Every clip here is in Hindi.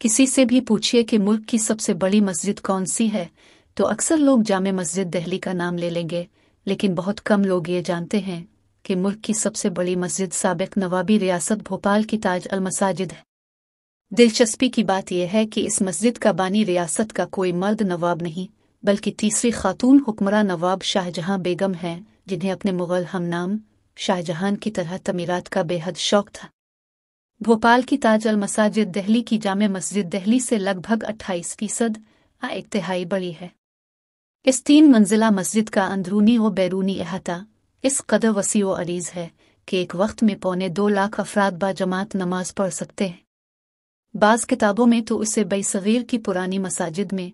किसी से भी पूछिए कि मुल्क की सबसे बड़ी मस्जिद कौन सी है तो अक्सर लोग जाम मस्जिद दहली का नाम ले लेंगे लेकिन बहुत कम लोग ये जानते हैं कि मुल्क की सबसे बड़ी मस्जिद सबक नवाबी रियासत भोपाल की ताज अल मसाजिद है दिलचस्पी की बात यह है कि इस मस्जिद का बानी रियासत का कोई मर्द नवाब नहीं बल्कि तीसरी खातून हुक्मरान नवाब शाहजहां बेगम हैं जिन्हें अपने मुगल हमनाम शाहजहां की तरह तमीरात का बेहद शौक था भोपाल की ताज अल मसाजिद दहली की जाम मस्जिद दहली से लगभग 28 फीसद एक बड़ी है इस तीन मंजिला मस्जिद का अंदरूनी व बैरूनी अहाता इस कदर वसी व अरीज है कि एक वक्त में पौने दो लाख अफराद बाजमात नमाज पढ़ सकते हैं बाज़ किताबों में तो उसे बेसगीर की पुरानी मसाजिद में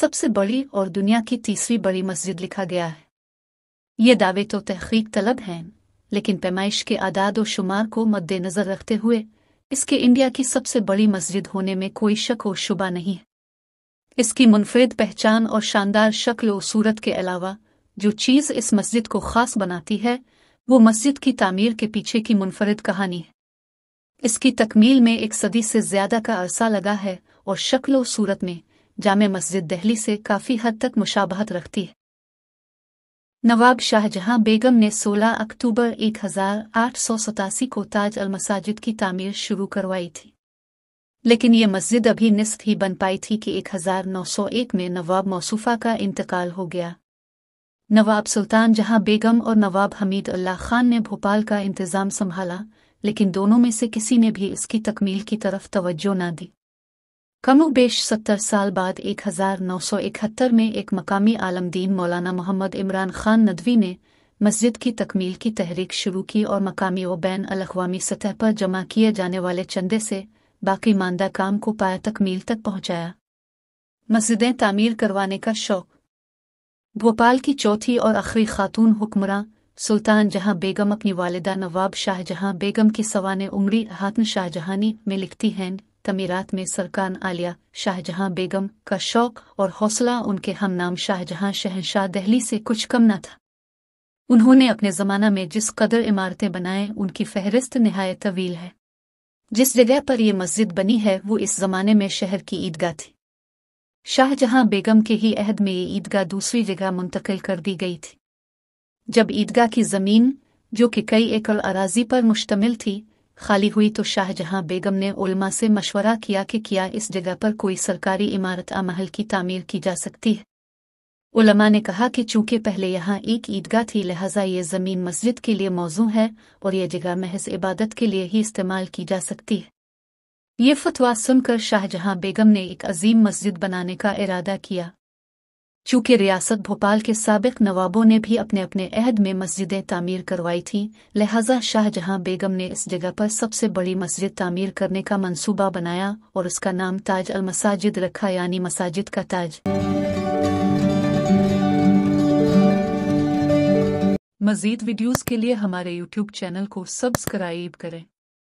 सबसे बड़ी और दुनिया की तीसरी बड़ी मस्जिद लिखा गया है ये दावे तो तहकीक तलब हैं लेकिन पैमाइश के आदाद व शुमार को मद्देनज़र रखते हुए इसके इंडिया की सबसे बड़ी मस्जिद होने में कोई शक व शुबा नहीं है इसकी मुनफरद पहचान और शानदार शक्ल और सूरत के अलावा जो चीज़ इस मस्जिद को ख़ास बनाती है वो मस्जिद की तामीर के पीछे की मुनफरद कहानी है इसकी तकमील में एक सदी से ज़्यादा का अरसा लगा है और शक्ल व सूरत में जाम मस्जिद दहली से काफ़ी हद तक मुशाबहत रखती है नवाब शाहजहां बेगम ने 16 अक्टूबर एक को ताज अल मसाजिद की तामीर शुरू करवाई थी लेकिन ये मस्जिद अभी निस्फ ही बन पाई थी कि 1901 में नवाब मौसूफा का इंतकाल हो गया नवाब सुल्तान जहां बेगम और नवाब हमीद अल्लाह खान ने भोपाल का इंतज़ाम संभाला लेकिन दोनों में से किसी ने भी इसकी तकमील की तरफ तवज्जो न दी कमोबेश सत्तर साल बाद 1971 में एक मकामी आलमदीन मौलाना मोहम्मद इमरान खान नदवी ने मस्जिद की तकमील की तहरीक शुरू की और मकामी व बैन अलावामी सतह पर जमा किए जाने वाले चंदे से बाकी मानदा काम को पाया तकमील तक पहुंचाया मस्जिदें तामीर करवाने का शौक भोपाल की चौथी और आखिरी खातून हुक्मरान सुल्तान जहां बेगम अपनी वालदा नवाब शाहजहां बेगम की सवान उमरी हाथन शाहजहानी में लिखती हैं तमीरात में सरकान आलिया शाहजहां बेगम का शौक और हौसला उनके हम नाम शाहजहां शहनशाह दहली से कुछ कम न था उन्होंने अपने ज़माना में जिस कदर इमारतें बनाएं उनकी फहरिस्त नहायत तवील है जिस जगह पर यह मस्जिद बनी है वो इस ज़माने में शहर की ईदगाह थी शाहजहां बेगम के ही अहद में ये ईदगाह दूसरी जगह मुंतकिल कर दी गई थी जब ईदगाह की ज़मीन जो कि कई एकड़ अराजी पर मुश्तमिल थी खाली हुई तो शाहजहां बेगम ने उलमा से मशवरा किया कि क्या इस जगह पर कोई सरकारी इमारत महल की तामीर की जा सकती है उलमा ने कहा कि चूंकि पहले यहाँ एक ईदगाह थी लिहाजा ये ज़मीन मस्जिद के लिए मौजू है और यह जगह महज इबादत के लिए ही इस्तेमाल की जा सकती है ये फतवा सुनकर शाहजहां बेगम ने एक अजीम मस्जिद बनाने का इरादा किया चूंकि रियासत भोपाल के सबक नवाबों ने भी अपने अपने अहद में मस्जिदें तामीर करवाई थीं लिहाजा शाहजहां बेगम ने इस जगह पर सबसे बड़ी मस्जिद तामीर करने का मंसूबा बनाया और उसका नाम ताज अल मसाजिद रखा यानी मसाजिद का ताज मजीद वीडियोस के लिए हमारे यूट्यूब चैनल को सब्सक्राइब करें